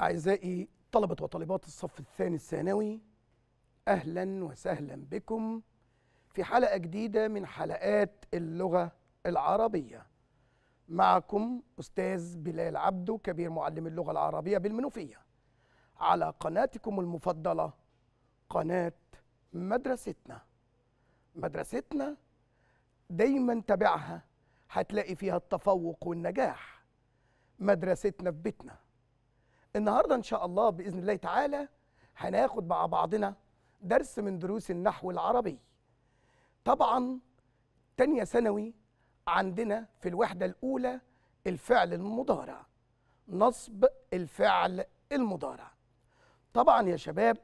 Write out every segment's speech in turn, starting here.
أعزائي طلبة وطالبات الصف الثاني الثانوي أهلا وسهلا بكم في حلقة جديدة من حلقات اللغة العربية معكم أستاذ بلال عبده كبير معلم اللغة العربية بالمنوفية على قناتكم المفضلة قناة مدرستنا مدرستنا دايما تابعها هتلاقي فيها التفوق والنجاح مدرستنا في بيتنا النهارده ان شاء الله باذن الله تعالى هناخد مع بعضنا درس من دروس النحو العربي طبعا تانية ثانوي عندنا في الوحدة الأولى الفعل المضارع نصب الفعل المضارع طبعا يا شباب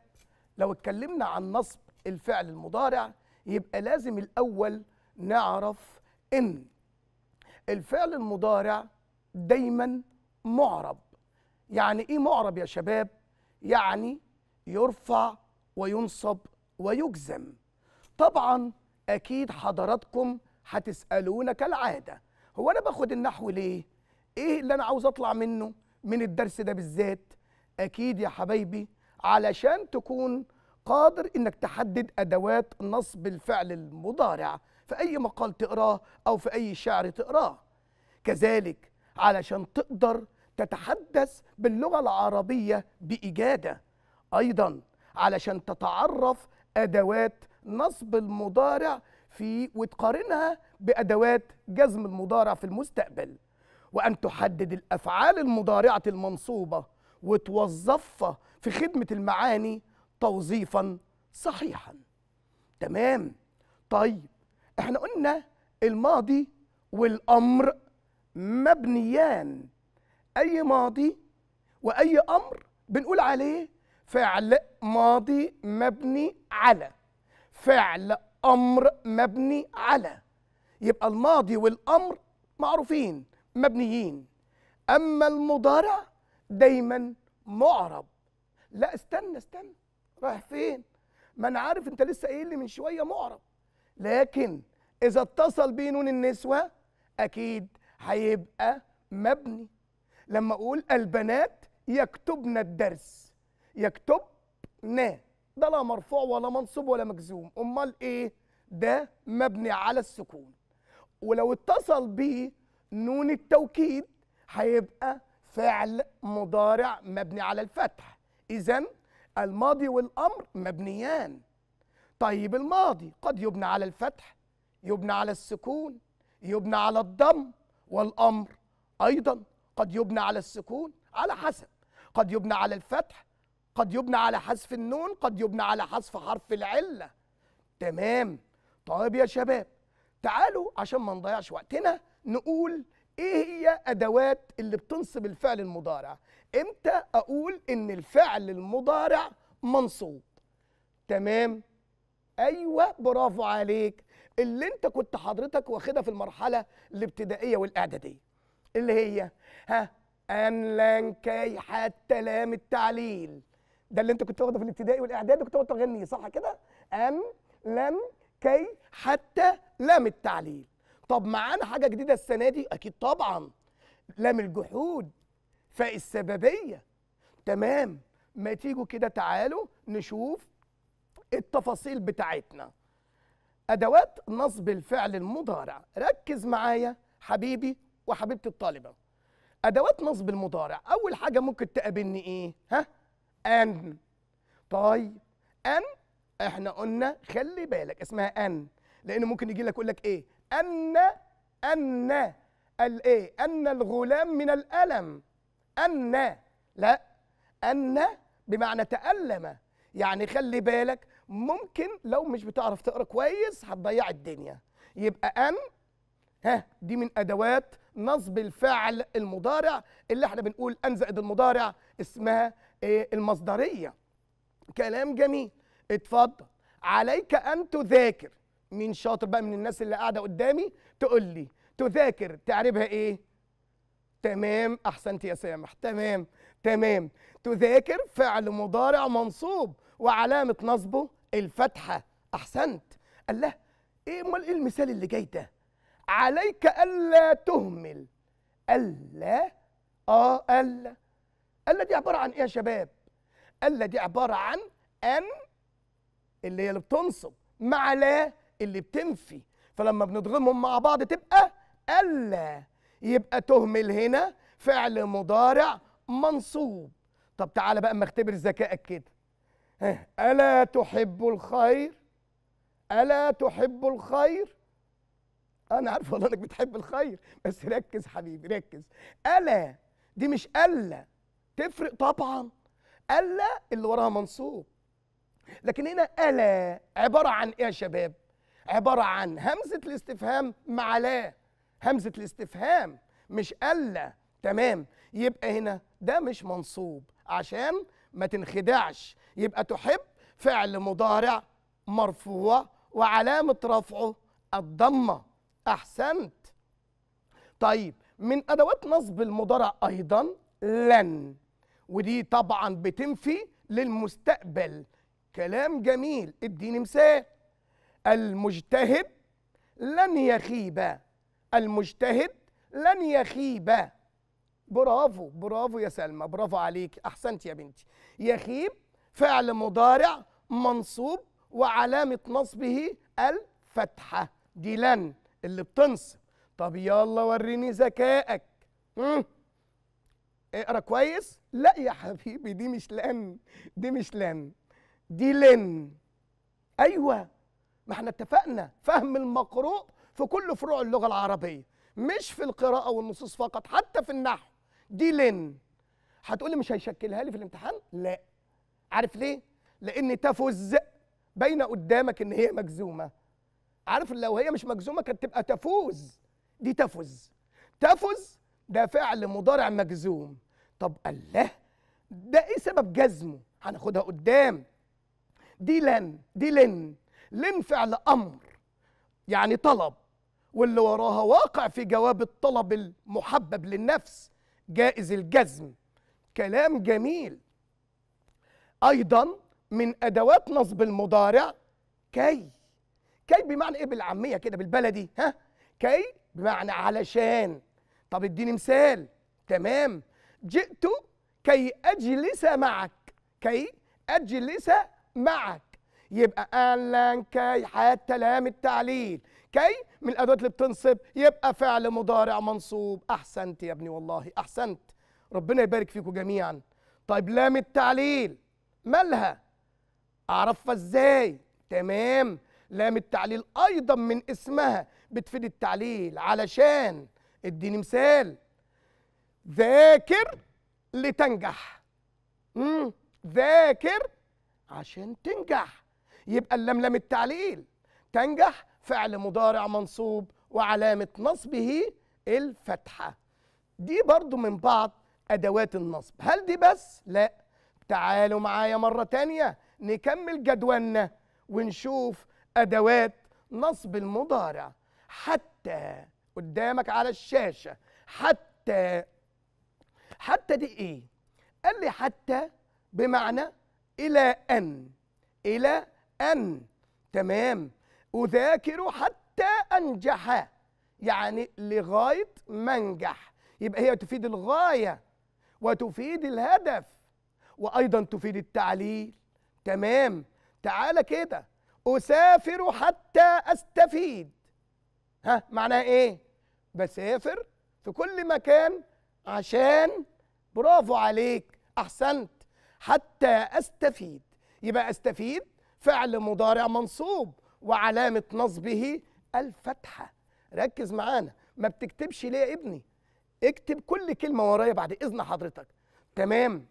لو اتكلمنا عن نصب الفعل المضارع يبقى لازم الأول نعرف إن الفعل المضارع دايما معرب يعني ايه معرب يا شباب يعني يرفع وينصب ويجزم طبعا اكيد حضراتكم هتسالونا كالعاده هو انا باخد النحو ليه ايه اللي انا عاوز اطلع منه من الدرس ده بالذات اكيد يا حبايبي علشان تكون قادر انك تحدد ادوات نصب الفعل المضارع في اي مقال تقراه او في اي شعر تقراه كذلك علشان تقدر تتحدث باللغة العربية بإجادة أيضا علشان تتعرف أدوات نصب المضارع في وتقارنها بأدوات جزم المضارع في المستقبل وأن تحدد الأفعال المضارعة المنصوبة وتوظفها في خدمة المعاني توظيفا صحيحا تمام طيب احنا قلنا الماضي والأمر مبنيان اي ماضي واي امر بنقول عليه فعل ماضي مبني على فعل امر مبني على يبقى الماضي والامر معروفين مبنيين اما المضارع دايما معرب لا استنى استنى رايح فين ما انا عارف انت لسه قايل لي من شويه معرب لكن اذا اتصل بيه نون النسوه اكيد هيبقى مبني لما اقول البنات يكتبن الدرس يكتبن ده لا مرفوع ولا منصوب ولا مجزوم امال ايه ده مبني على السكون ولو اتصل به نون التوكيد هيبقى فعل مضارع مبني على الفتح اذا الماضي والامر مبنيان طيب الماضي قد يبنى على الفتح يبنى على السكون يبنى على الضم والامر ايضا قد يبنى على السكون على حسب قد يبنى على الفتح قد يبنى على حذف النون قد يبنى على حذف حرف العلة تمام طيب يا شباب تعالوا عشان ما نضيعش وقتنا نقول ايه هي ادوات اللي بتنصب الفعل المضارع امتى اقول ان الفعل المضارع منصوب تمام ايوه برافو عليك اللي انت كنت حضرتك واخدها في المرحله الابتدائيه والاعداديه اللي هي ها ان كي حتى لام التعليل ده اللي انت كنت واخده في الابتدائي والاعدادي كنت واخده تغنيه صح كده ان لان كي حتى لام التعليل طب معانا حاجه جديده السنه دي اكيد طبعا لام الجحود فاء السببيه تمام ما تيجوا كده تعالوا نشوف التفاصيل بتاعتنا ادوات نصب الفعل المضارع ركز معايا حبيبي وحبيبتي الطالبه ادوات نصب المضارع اول حاجه ممكن تقابلني ايه ها ان طيب ان احنا قلنا خلي بالك اسمها ان لان ممكن يجي لك يقول لك ايه ان ان الايه ان الغلام من الالم ان لا ان بمعنى تالم يعني خلي بالك ممكن لو مش بتعرف تقرا كويس هتضيع الدنيا يبقى ان ها دي من ادوات نصب الفعل المضارع اللي احنا بنقول ان زائد المضارع اسمها ايه؟ المصدريه كلام جميل اتفضل عليك ان تذاكر مين شاطر بقى من الناس اللي قاعده قدامي تقول لي تذاكر تعريبها ايه تمام احسنت يا سامح تمام تمام تذاكر فعل مضارع منصوب وعلامه نصبه الفتحه احسنت الله ايه امال ايه المثال اللي جاي ده عليك ألا تهمل ألا آه ألا ألا دي عبارة عن إيه يا شباب؟ ألا دي عبارة عن أن اللي هي اللي بتنصب مع لا اللي بتنفي فلما بنضغمهم مع بعض تبقى ألا يبقى تهمل هنا فعل مضارع منصوب طب تعالى بقى اما اختبر ذكائك كده ألا تحب الخير؟ ألا تحب الخير؟ انا عارف والله انك بتحب الخير بس ركز حبيبي ركز الا دي مش الا تفرق طبعا الا اللي وراها منصوب لكن هنا الا عباره عن ايه يا شباب عباره عن همزه الاستفهام مع لا همزه الاستفهام مش الا تمام يبقى هنا ده مش منصوب عشان ما تنخدعش يبقى تحب فعل مضارع مرفوع وعلامه رفعه الضمه احسنت طيب من ادوات نصب المضارع ايضا لن ودي طبعا بتنفي للمستقبل كلام جميل اديني مثال المجتهد لن يخيب المجتهد لن يخيب برافو برافو يا سلمى برافو عليك احسنت يا بنتي يخيب فعل مضارع منصوب وعلامه نصبه الفتحه دي لن اللي بتنصب طب يلا وريني ذكائك اقرا كويس لا يا حبيبي دي مش لن دي مش لن دي لن ايوه ما احنا اتفقنا فهم المقروء في كل فروع اللغه العربيه مش في القراءه والنصوص فقط حتى في النحو دي لن هتقولي مش هيشكلها لي في الامتحان لا عارف ليه لان تفز بين قدامك ان هي مجزومه عارف لو هي مش مجزومه كانت تبقى تفوز دي تفز تفز ده فعل مضارع مجزوم طب الله ده ايه سبب جزمه هناخدها قدام دي لن دي لن لن فعل امر يعني طلب واللي وراها واقع في جواب الطلب المحبب للنفس جائز الجزم كلام جميل ايضا من ادوات نصب المضارع كي كي بمعنى ايه بالعاميه كده بالبلدي ها كي بمعنى علشان طب اديني مثال تمام جئت كي اجلس معك كي اجلس معك يبقى اهلا كي حتى لام التعليل كي من الادوات اللي بتنصب يبقى فعل مضارع منصوب احسنت يا ابني والله احسنت ربنا يبارك فيكم جميعا طيب لام التعليل مالها اعرفها ازاي تمام لام التعليل ايضا من اسمها بتفيد التعليل علشان اديني مثال ذاكر لتنجح امم ذاكر عشان تنجح يبقى اللام لام التعليل تنجح فعل مضارع منصوب وعلامة نصبه الفتحة دي برضو من بعض أدوات النصب هل دي بس؟ لا تعالوا معايا مرة تانية نكمل جدولنا ونشوف أدوات نصب المضارع حتى قدامك على الشاشة حتى حتى دي إيه؟ قال لي حتى بمعنى إلى أن إلى أن تمام أذاكر حتى أنجح يعني لغاية ما أنجح يبقى هي تفيد الغاية وتفيد الهدف وأيضا تفيد التعليل تمام تعالى كده أسافر حتى أستفيد ها معناها إيه؟ بسافر في كل مكان عشان برافو عليك أحسنت حتى أستفيد يبقى أستفيد فعل مضارع منصوب وعلامة نصبه الفتحة ركز معانا ما بتكتبش ليه يا ابني اكتب كل كلمة ورايا بعد إذن حضرتك تمام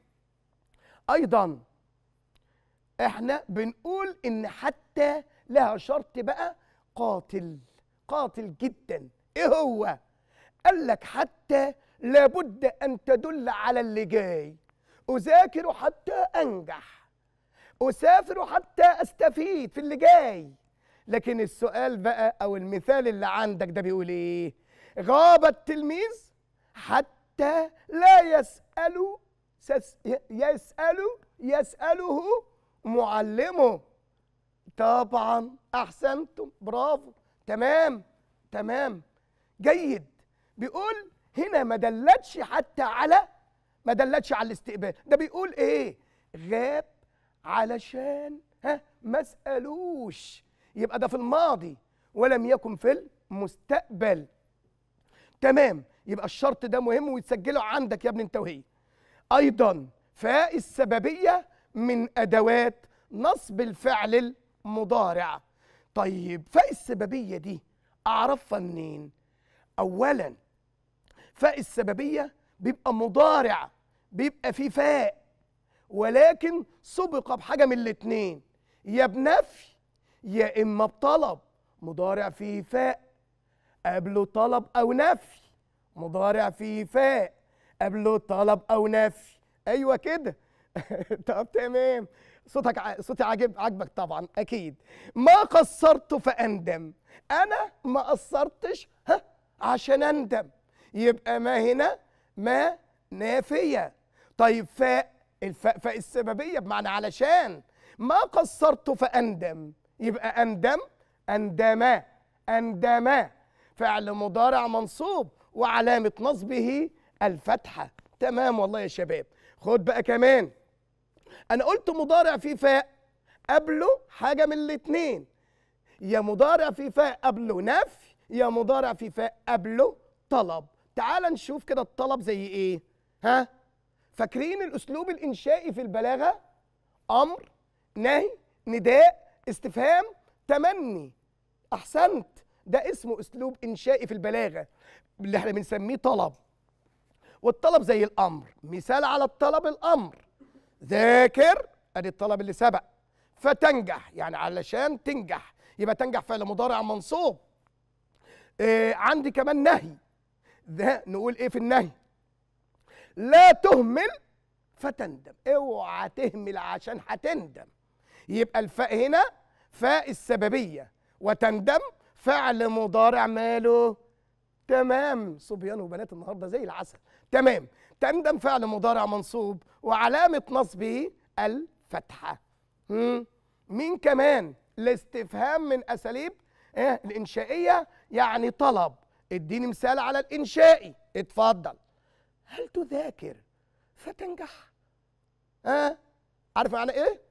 أيضا احنا بنقول ان حتى لها شرط بقى قاتل قاتل جدا ايه هو قال لك حتى لابد ان تدل على اللي جاي اذاكر حتى انجح اسافر حتى استفيد في اللي جاي لكن السؤال بقى او المثال اللي عندك ده بيقول ايه غاب التلميذ حتى لا يسأل يسأل يسأله معلمه طبعا احسنتم برافو تمام تمام جيد بيقول هنا ما دلتش حتى على ما دلتش على الاستقبال ده بيقول ايه غاب علشان ها ما سالوش يبقى ده في الماضي ولم يكن في المستقبل تمام يبقى الشرط ده مهم ويتسجله عندك يا ابن وهي ايضا فاء السببيه من أدوات نصب الفعل المضارع طيب فاء السببية دي أعرفها منين؟ أولا فاء السببية بيبقى مضارع بيبقى فيه فاء ولكن سبق بحاجة من الاتنين يا بنفي يا إما بطلب مضارع فيه فاء قبله طلب أو نفي مضارع فيه فاء قبله طلب أو نفي أيوة كده طب تمام صوتك ع... صوتي عاجب عاجبك طبعا اكيد ما قصرت فاندم انا ما قصرتش ها عشان اندم يبقى ما هنا ما نافيه طيب فاء الفاء فاء السببيه بمعنى علشان ما قصرت فاندم يبقى اندم اندما اندما فعل مضارع منصوب وعلامه نصبه الفتحه تمام والله يا شباب خد بقى كمان انا قلت مضارع في فاء قبله حاجه من الاثنين يا مضارع في فاء قبله نفي يا مضارع في فاء قبله طلب تعال نشوف كده الطلب زي ايه ها فاكرين الاسلوب الانشائي في البلاغه امر نهي نداء استفهام تمني احسنت ده اسمه اسلوب انشائي في البلاغه اللي احنا بنسميه طلب والطلب زي الامر مثال على الطلب الامر ذاكر ادي الطلب اللي سبق فتنجح يعني علشان تنجح يبقى تنجح فعل مضارع منصوب إيه عندي كمان نهي ده نقول ايه في النهي لا تهمل فتندم اوعى تهمل عشان هتندم يبقى الفاء هنا فاء السببيه وتندم فعل مضارع ماله تمام صبيان وبنات النهارده زي العسل تمام تندم فعل مضارع منصوب وعلامة نصبه الفتحة مين كمان الاستفهام من أساليب إيه الإنشائية يعني طلب اديني مثال على الإنشائي اتفضل هل تذاكر فتنجح ها أه؟ عارف معنى ايه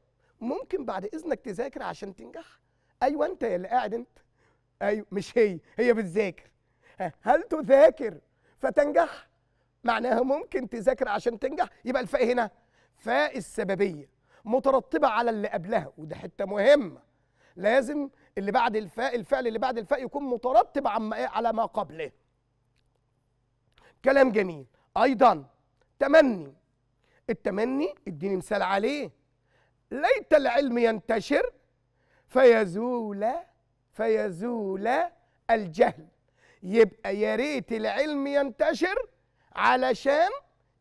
ممكن بعد اذنك تذاكر عشان تنجح ايوه انت اللي قاعد انت ايوه مش هي هي بتذاكر هل تذاكر فتنجح معناها ممكن تذاكر عشان تنجح يبقى الفاء هنا فاء السببيه مترتبه على اللي قبلها وده حته مهمه لازم اللي بعد الفاء الفعل اللي بعد الفاء يكون مترتب عم ايه على ما قبله كلام جميل ايضا تمني التمني اديني مثال عليه ليت العلم ينتشر فيزول فيزول الجهل يبقى يا ريت العلم ينتشر علشان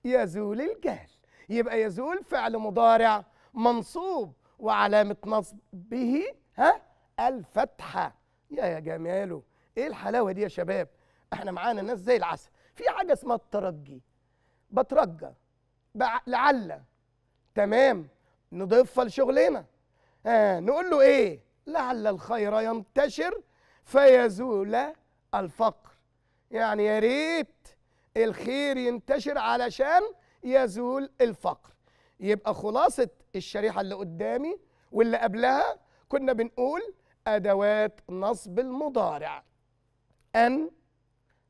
يزول الجهل يبقى يزول فعل مضارع منصوب وعلامة نصبه ها الفتحة يا يا جماله ايه الحلاوة دي يا شباب احنا معانا ناس زي العسل في حاجة اسمها الترجي بترجى لعل تمام نضيفها لشغلنا آه نقول له ايه لعل الخير ينتشر فيزول الفقر يعني يا ريت الخير ينتشر علشان يزول الفقر يبقى خلاصة الشريحة اللي قدامي واللي قبلها كنا بنقول أدوات نصب المضارع أن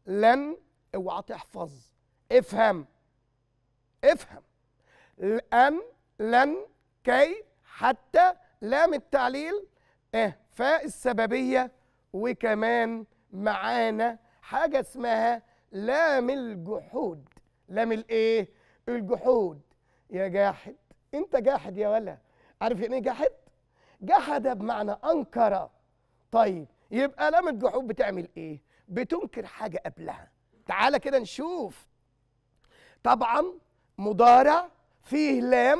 لن اوعى تحفظ افهم افهم أن لن كي حتى لام التعليل اه فاء السببية وكمان معانا حاجة اسمها لام الجحود لام الايه الجحود يا جاحد انت جاحد يا ولا عارف يعني ايه جاحد جحد بمعنى انكر طيب يبقى لام الجحود بتعمل ايه بتنكر حاجه قبلها تعالى كده نشوف طبعا مضارع فيه لام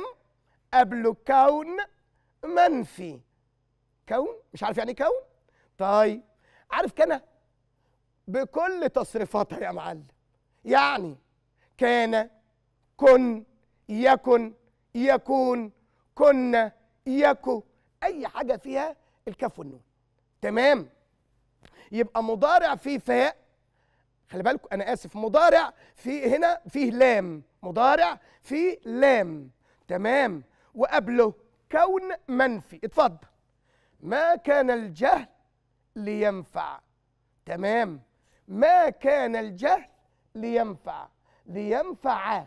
قبله كون منفي كون مش عارف يعني ايه كون طيب عارف كان بكل تصريفاتها يا معلم يعني كان كن يكن يكون كنا يكو اي حاجه فيها الكاف والنون تمام يبقى مضارع فيه فاء خلي بالكم انا اسف مضارع فيه هنا فيه لام مضارع فيه لام تمام وقبله كون منفي اتفضل ما كان الجهل لينفع تمام ما كان الجهل لينفع لينفع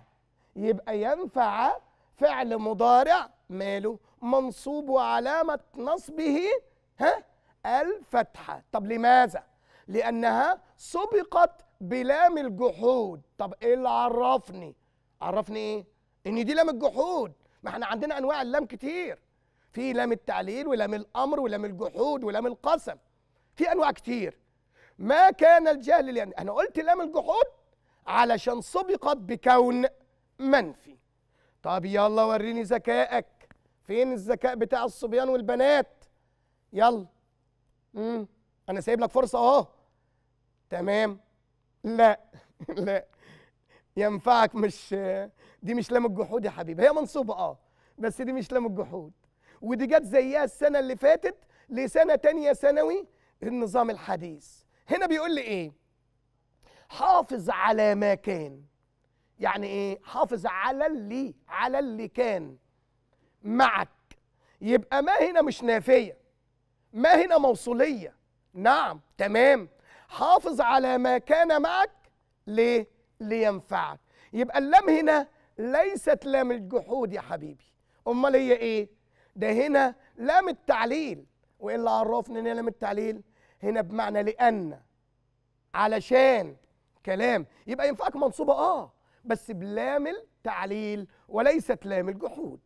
يبقى ينفع فعل مضارع ماله منصوب وعلامة نصبه ها الفتحة طب لماذا لأنها سبقت بلام الجحود طب إيه اللي عرفني عرفني إيه إن دي لام الجحود ما احنا عندنا أنواع اللام كتير في لام التعليل ولام الأمر ولام الجحود ولام القسم في أنواع كتير ما كان الجهل لأن انا قلت لام الجحود علشان سبقت بكون منفي طب يلا وريني ذكائك فين الذكاء بتاع الصبيان والبنات يلا امم انا سايب لك فرصه اهو تمام لا لا ينفعك مش دي مش لام الجحود يا حبيبي هي منصوبه اه بس دي مش لام الجحود ودي جت زيها السنه اللي فاتت لسنه تانية ثانوي النظام الحديث هنا بيقول لي ايه حافظ على ما كان يعني ايه حافظ على اللي على اللي كان معك يبقى ما هنا مش نافيه ما هنا موصوليه نعم تمام حافظ على ما كان معك ليه لينفعك يبقى اللام هنا ليست لام الجحود يا حبيبي امال هي ايه ده هنا لام التعليل وايه اللي عرفني ان هي لام التعليل هنا بمعنى لأن علشان كلام يبقى ينفعك منصوبة آه بس بلام التعليل وليست لام الجحود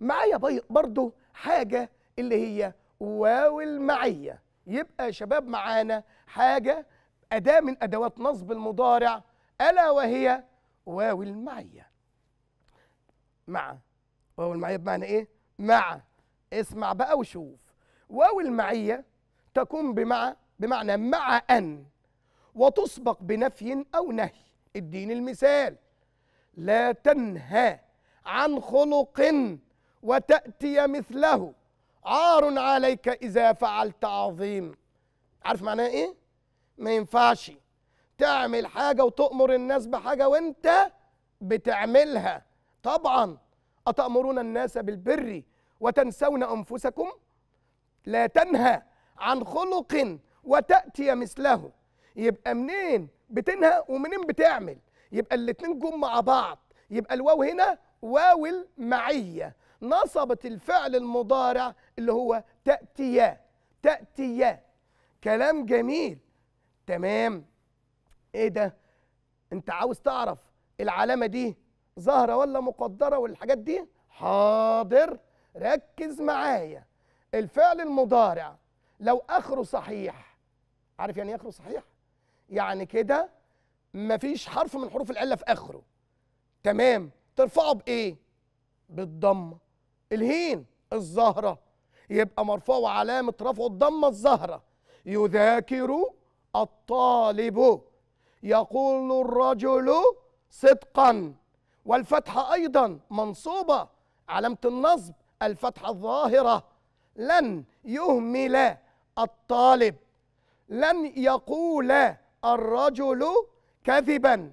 معايا برضو حاجة اللي هي واو المعية يبقى يا شباب معانا حاجة أداة من أدوات نصب المضارع ألا وهي واو المعية مع واو المعية بمعنى إيه؟ مع اسمع بقى وشوف واو المعية تكون بمع بمعنى مع أن وتسبق بنفي أو نهي الدين المثال لا تنهى عن خلق وتأتي مثله عار عليك إذا فعلت عظيم عارف معناه إيه؟ ما ينفعش تعمل حاجة وتأمر الناس بحاجة وأنت بتعملها طبعا أتأمرون الناس بالبر وتنسون أنفسكم لا تنهى عن خلق وتأتي مثله يبقى منين بتنهى ومنين بتعمل يبقى الاتنين جم مع بعض يبقى الواو هنا واو المعية نصبت الفعل المضارع اللي هو تأتيا تأتيا كلام جميل تمام ايه ده انت عاوز تعرف العلامة دي ظاهرة ولا مقدرة والحاجات دي حاضر ركز معايا الفعل المضارع لو اخره صحيح عارف يعني إيه اخره صحيح يعني كده مفيش حرف من حروف العله في اخره تمام ترفعه بايه بالضمه الهين الزهره يبقى مرفوع علامه رفعه الضمه الزهره يذاكر الطالب يقول الرجل صدقا والفتحه ايضا منصوبه علامه النصب الفتحه الظاهره لن يهمل الطالب لن يقول الرجل كذبا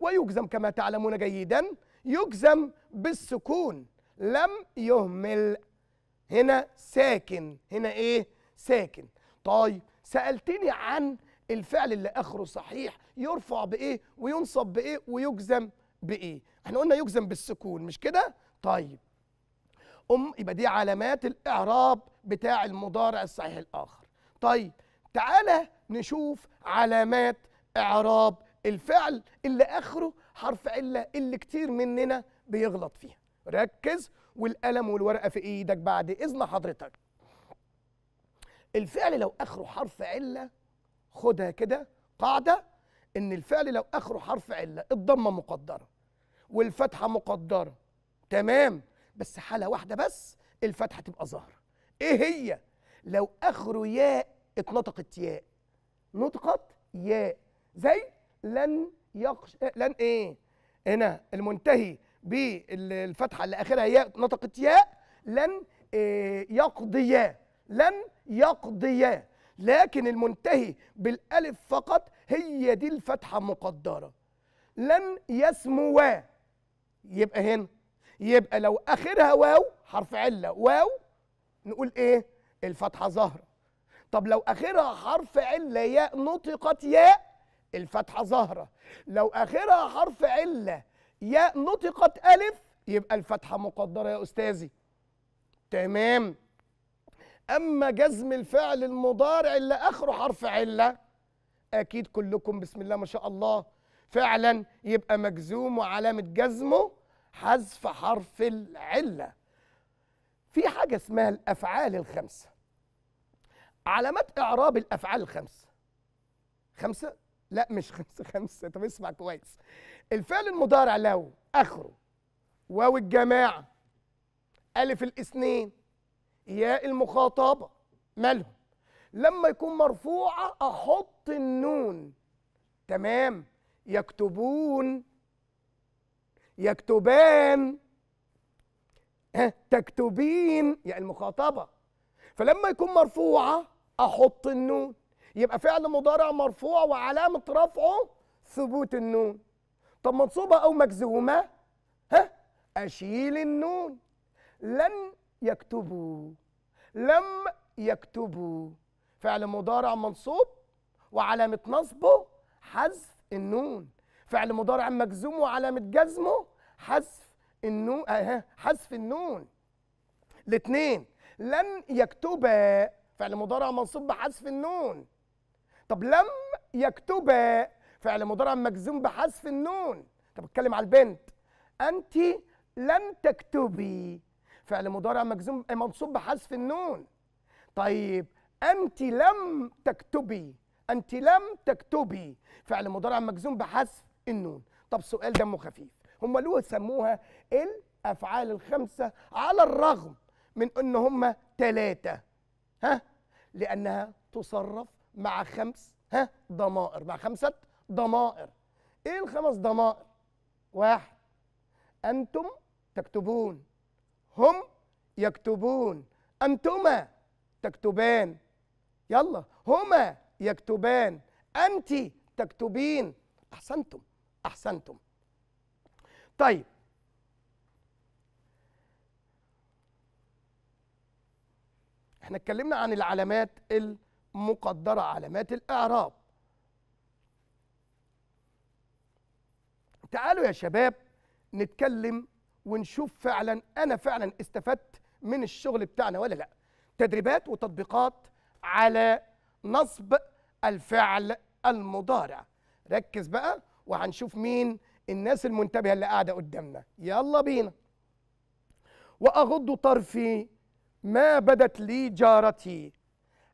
ويجزم كما تعلمون جيدا يجزم بالسكون لم يهمل هنا ساكن هنا ايه ساكن طيب سالتني عن الفعل اللي اخره صحيح يرفع بايه وينصب بايه ويجزم بايه احنا قلنا يجزم بالسكون مش كده طيب ام يبقى دي علامات الاعراب بتاع المضارع الصحيح الاخر طيب تعالى نشوف علامات اعراب الفعل اللي اخره حرف عله اللي كتير مننا بيغلط فيها ركز والقلم والورقه في ايدك بعد اذن حضرتك الفعل لو اخره حرف عله خدها كده قاعده ان الفعل لو اخره حرف عله الضمه مقدره والفتحه مقدره تمام بس حاله واحده بس الفتحه تبقى ظاهره ايه هي لو اخره ياء اتنطقت ياء نطقت ياء زي لن يقش لن ايه هنا المنتهي بالفتحه اللي اخرها ياء نطقت ياء لن إيه يقضيا لن يقضيا لكن المنتهي بالالف فقط هي دي الفتحه مقدره لن يسموا يبقى هنا يبقى لو اخرها واو حرف عله واو نقول ايه الفتحه ظاهره طب لو اخرها حرف عله ياء نطقت ياء الفتحه ظاهره لو اخرها حرف عله ياء نطقت الف يبقى الفتحه مقدره يا استاذي تمام اما جزم الفعل المضارع اللي اخره حرف عله اكيد كلكم بسم الله ما شاء الله فعلا يبقى مجزوم وعلامه جزمه حذف حرف العله في حاجه اسمها الافعال الخمسه علامات اعراب الافعال الخمسه خمسه لا مش خمسه خمسه طب اسمع كويس الفعل المضارع لو اخره واو الجماعه الف الاثنين ياء المخاطبه مالهم لما يكون مرفوعه احط النون تمام يكتبون يكتبان تكتبين يعني المخاطبة فلما يكون مرفوعة أحط النون يبقى فعل مضارع مرفوع وعلامة رفعه ثبوت النون طب منصوبة أو مجزومة ها أشيل النون لن يكتبوا لم يكتبوا فعل مضارع منصوب وعلامة نصبه حذف النون فعل مضارع مجزوم وعلامة جزمه حذف النون اه حذف النون الاثنين لن يكتبا فعل مضارع منصوب بحذف النون طب لم يكتبا فعل مضارع مجزوم بحذف النون طب اتكلم على البنت انت لن تكتبي فعل مضارع مجزوم آه، منصوب بحذف النون طيب انت لم تكتبي انت لم تكتبي فعل مضارع مجزوم بحذف النون طب سؤال دمه خفيف هم ليه سموها الافعال الخمسه على الرغم من ان هم ثلاثه ها لانها تصرف مع خمس ها ضمائر مع خمسه ضمائر ايه الخمس ضمائر واحد انتم تكتبون هم يكتبون انتما تكتبان يلا هما يكتبان انت تكتبين احسنتم احسنتم طيب احنا اتكلمنا عن العلامات المقدرة علامات الإعراب تعالوا يا شباب نتكلم ونشوف فعلا أنا فعلا استفدت من الشغل بتاعنا ولا لا تدريبات وتطبيقات على نصب الفعل المضارع ركز بقى وهنشوف مين الناس المنتبهه اللي قاعده قدامنا يلا بينا واغض طرفي ما بدت لي جارتي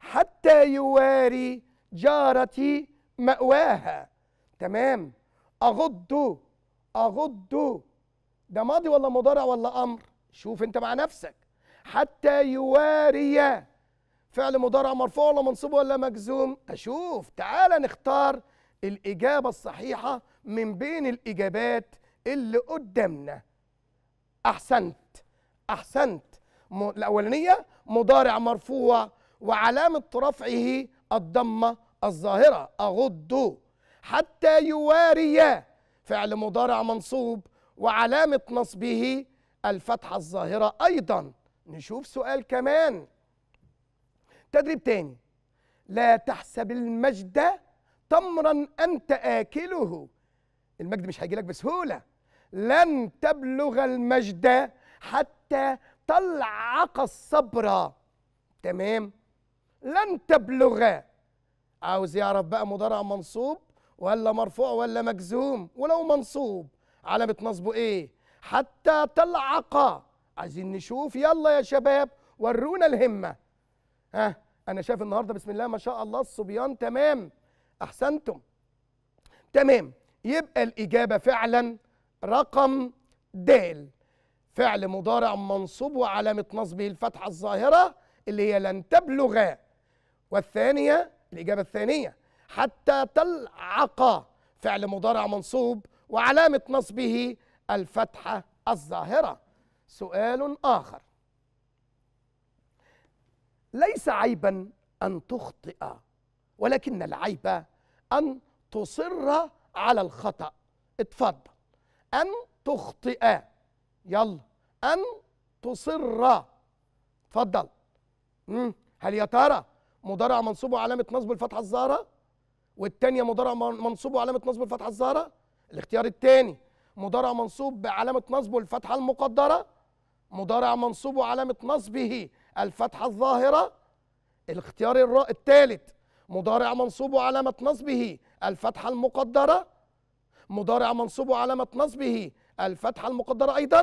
حتى يواري جارتي مأواها تمام أغض أغض ده ماضي ولا مضارع ولا أمر شوف أنت مع نفسك حتى يواري فعل مضارع مرفوع ولا منصوب ولا مجزوم أشوف تعال نختار الإجابة الصحيحة من بين الإجابات اللي قدامنا أحسنت أحسنت الأولانية مضارع مرفوع وعلامة رفعه الضمة الظاهرة أغض حتى يواري فعل مضارع منصوب وعلامة نصبه الفتحة الظاهرة أيضا نشوف سؤال كمان تدريب تاني لا تحسب المجد تمرا أنت آكله المجد مش هيجي لك بسهولة لن تبلغ المجد حتى تلعق الصبر تمام لن تبلغ عاوز يعرف بقى مضارع منصوب ولا مرفوع ولا مجزوم ولو منصوب علامة نصبه ايه حتى تلعق عايزين نشوف يلا يا شباب ورونا الهمة ها انا شايف النهارده بسم الله ما شاء الله الصبيان تمام احسنتم تمام يبقى الإجابة فعلا رقم دال فعل مضارع منصوب وعلامة نصبه الفتحة الظاهرة اللي هي لن تبلغا والثانية الإجابة الثانية حتى تلعقا فعل مضارع منصوب وعلامة نصبه الفتحة الظاهرة سؤال آخر ليس عيبا أن تخطئ ولكن العيب أن تصر على الخطأ اتفضل أن تخطئ يلا أن تصر اتفضل هل يا ترى مضارع منصوب علامة نصب الفتحة الظاهرة والثانية مضارع منصوبه علامة نصب الفتحة الظاهرة الاختيار الثاني مضارع منصوب بعلامة نصبه الفتحة المقدرة مضارع منصوبه علامة نصبه الفتحة الظاهرة الاختيار الثالث مضارع منصوبه علامة نصبه الفتحة المقدرة مضارع منصوب علامة نصبه الفتحة المقدرة أيضا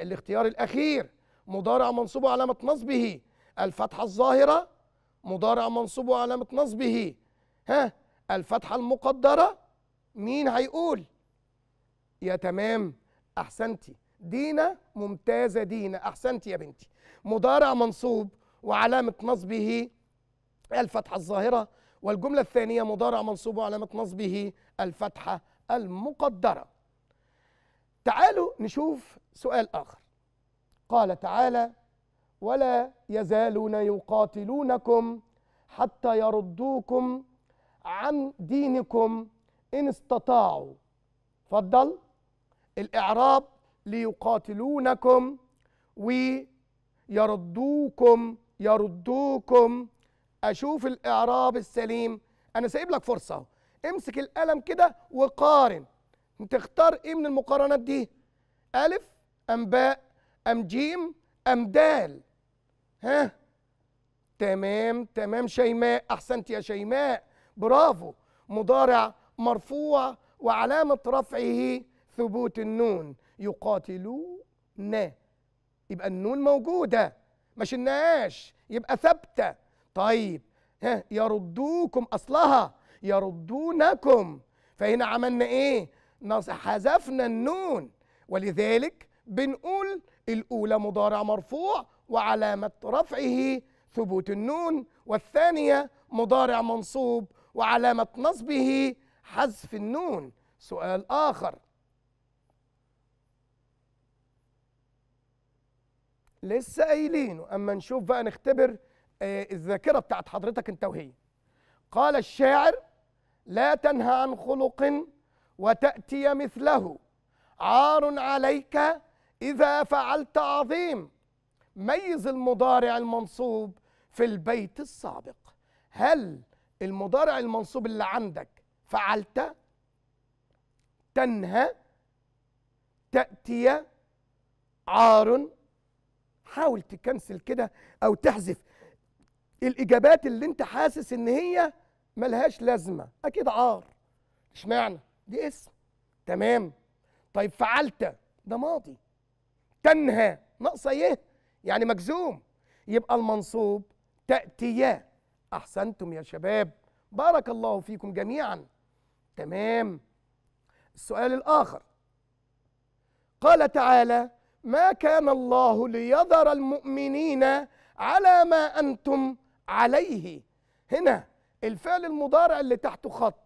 الاختيار الأخير مضارع منصوب علامة نصبه الفتحة الظاهرة مضارع منصوب علامة نصبه ها الفتحة المقدرة مين هيقول يا تمام أحسنتي دينا ممتازة دينا أحسنتي يا بنتي مضارع منصوب وعلامة نصبه الفتحة الظاهرة والجملة الثانية مضارع منصوب وعلامة نصبه الفتحة المقدرة تعالوا نشوف سؤال آخر قال تعالى ولا يزالون يقاتلونكم حتى يردوكم عن دينكم إن استطاعوا فضل الإعراب ليقاتلونكم ويردوكم يردوكم اشوف الاعراب السليم انا سايب لك فرصه اهو امسك القلم كده وقارن تختار ايه من المقارنات دي الف ام باء ام جيم ام دال ها تمام تمام شيماء احسنت يا شيماء برافو مضارع مرفوع وعلامه رفعه ثبوت النون يقاتلون يبقى النون موجوده ما شلناهاش يبقى ثابته طيب ها يردوكم اصلها يردونكم فهنا عملنا ايه حذفنا النون ولذلك بنقول الاولى مضارع مرفوع وعلامه رفعه ثبوت النون والثانيه مضارع منصوب وعلامه نصبه حذف النون سؤال اخر لسه قايلينه اما نشوف بقى نختبر آه، الذاكره بتاعت حضرتك انت وهي قال الشاعر لا تنهى عن خلق وتاتي مثله عار عليك اذا فعلت عظيم ميز المضارع المنصوب في البيت السابق هل المضارع المنصوب اللي عندك فعلت تنهى تاتي عار حاول تكنسل كده او تحذف الاجابات اللي انت حاسس ان هي ملهاش لازمه اكيد عار اشمعنى دي اسم تمام طيب فعلت ده ماضي تنهى ناقصه ايه يعني مجزوم يبقى المنصوب تاتيا احسنتم يا شباب بارك الله فيكم جميعا تمام السؤال الاخر قال تعالى ما كان الله ليذر المؤمنين على ما انتم عليه هنا الفعل المضارع اللي تحته خط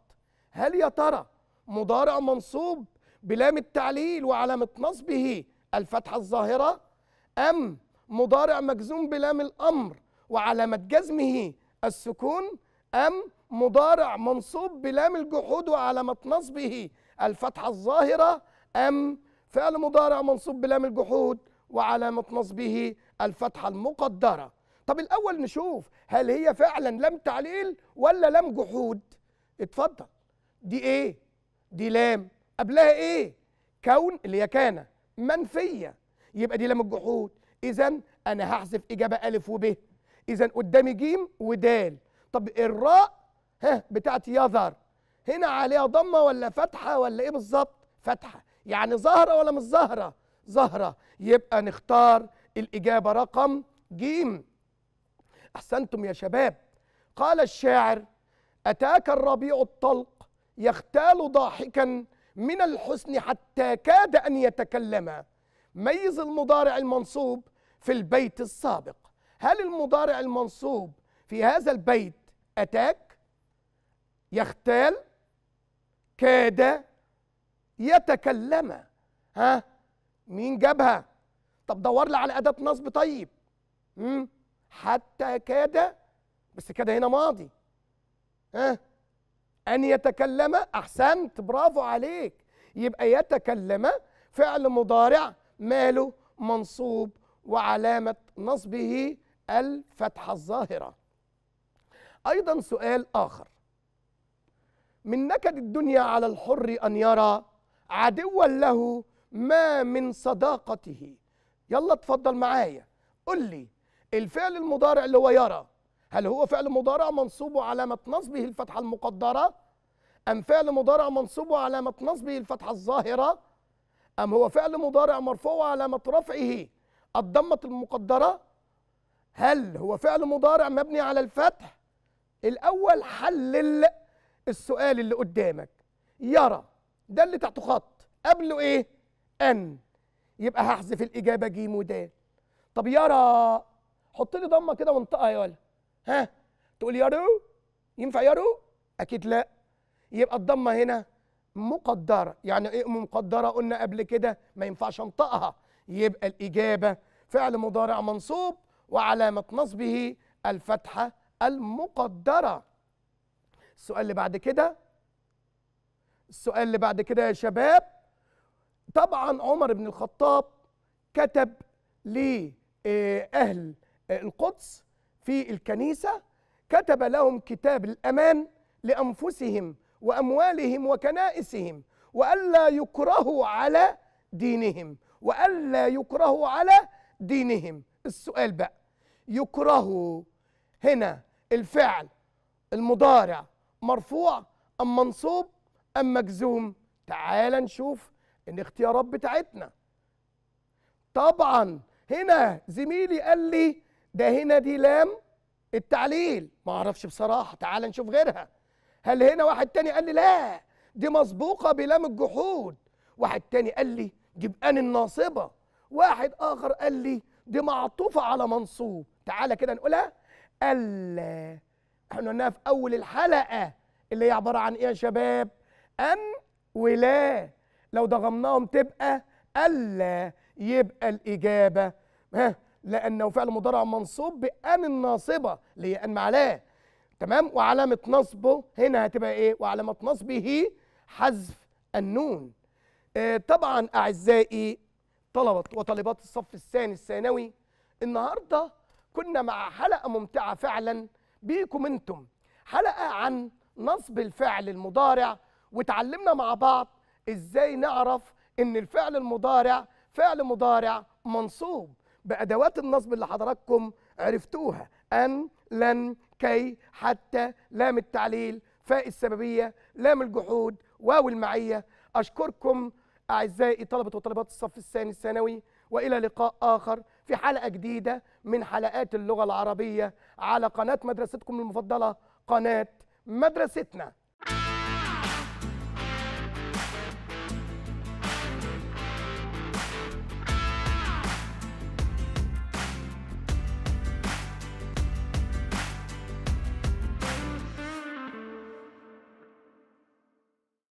هل يا ترى مضارع منصوب بلام التعليل وعلامة نصبه الفتحة الظاهرة أم مضارع مجزوم بلام الأمر وعلامة جزمه السكون أم مضارع منصوب بلام الجحود وعلامة نصبه الفتحة الظاهرة أم فعل مضارع منصوب بلام الجحود وعلامة نصبه الفتحة المقدرة طب الاول نشوف هل هي فعلا لام تعليل ولا لام جحود اتفضل دي ايه دي لام قبلها ايه كون اللي هي كان منفيه يبقى دي لام الجحود اذا انا هحذف اجابه الف وب اذا قدامي جيم ودال طب الراء ها بتاعت يظهر هنا عليها ضمه ولا فتحه ولا ايه بالظبط فتحه يعني ظاهره ولا مش ظاهره ظاهره يبقى نختار الاجابه رقم جيم احسنتم يا شباب قال الشاعر اتاك الربيع الطلق يختال ضاحكا من الحسن حتى كاد ان يتكلم ميز المضارع المنصوب في البيت السابق هل المضارع المنصوب في هذا البيت اتاك يختال كاد يتكلم ها مين جابها طب دور لي على اداه نصب طيب امم حتى كاد بس كده هنا ماضي ها ان يتكلم احسنت برافو عليك يبقى يتكلم فعل مضارع ماله منصوب وعلامه نصبه الفتحه الظاهره ايضا سؤال اخر من نكد الدنيا على الحر ان يرى عدوا له ما من صداقته يلا اتفضل معايا قل لي الفعل المضارع اللي هو يرى هل هو فعل مضارع منصوب علامة نصبه الفتحة المقدرة أم فعل مضارع منصوب علامة نصبه الفتحة الظاهرة أم هو فعل مضارع مرفوع علامة رفعه الضمة المقدرة هل هو فعل مضارع مبني على الفتح الأول حلل السؤال اللي قدامك يرى ده اللي تحته خط قبله إيه أن يبقى هحذف الإجابة جيم ودال طب يرى حط لي ضمه كده وانطقها يا ولا ها تقول يارو ينفع يارو اكيد لا يبقى الضمه هنا مقدره يعني ايه مقدره قلنا قبل كده ما ينفعش انطقها يبقى الاجابه فعل مضارع منصوب وعلامه نصبه الفتحه المقدره السؤال اللي بعد كده السؤال اللي بعد كده يا شباب طبعا عمر بن الخطاب كتب لأهل القدس في الكنيسة كتب لهم كتاب الأمان لأنفسهم وأموالهم وكنائسهم وألا يكرهوا على دينهم وألا يكرهوا على دينهم السؤال بقى يكرهوا هنا الفعل المضارع مرفوع أم منصوب أم مجزوم تعال نشوف الاختيارات بتاعتنا طبعا هنا زميلي قال لي ده هنا دي لام التعليل ما اعرفش بصراحه تعال نشوف غيرها هل هنا واحد تاني قال لي لا دي مسبوقه بلام الجحود واحد تاني قال لي دي بان الناصبه واحد اخر قال لي دي معطوفه على منصوب تعالى كده نقولها الا احنا قلناها في اول الحلقه اللي هي عباره عن ايه يا شباب ان ولا لو ضغمناهم تبقى الا يبقى الاجابه ها لأنه فعل مضارع منصوب بأن الناصبة اللي هي أن معلاه تمام وعلامة نصبه هنا هتبقى إيه وعلامة نصبه حذف النون آه طبعا أعزائي طلبة وطالبات الصف الثاني الثانوي النهاردة كنا مع حلقة ممتعة فعلا بيكم انتم حلقة عن نصب الفعل المضارع وتعلمنا مع بعض ازاي نعرف ان الفعل المضارع فعل مضارع منصوب بأدوات النصب اللي حضراتكم عرفتوها أن لن كي حتى لام التعليل فاء السببية لام الجحود واو المعية أشكركم أعزائي طلبة وطالبات الصف الثاني الثانوي وإلى لقاء آخر في حلقة جديدة من حلقات اللغة العربية على قناة مدرستكم المفضلة قناة مدرستنا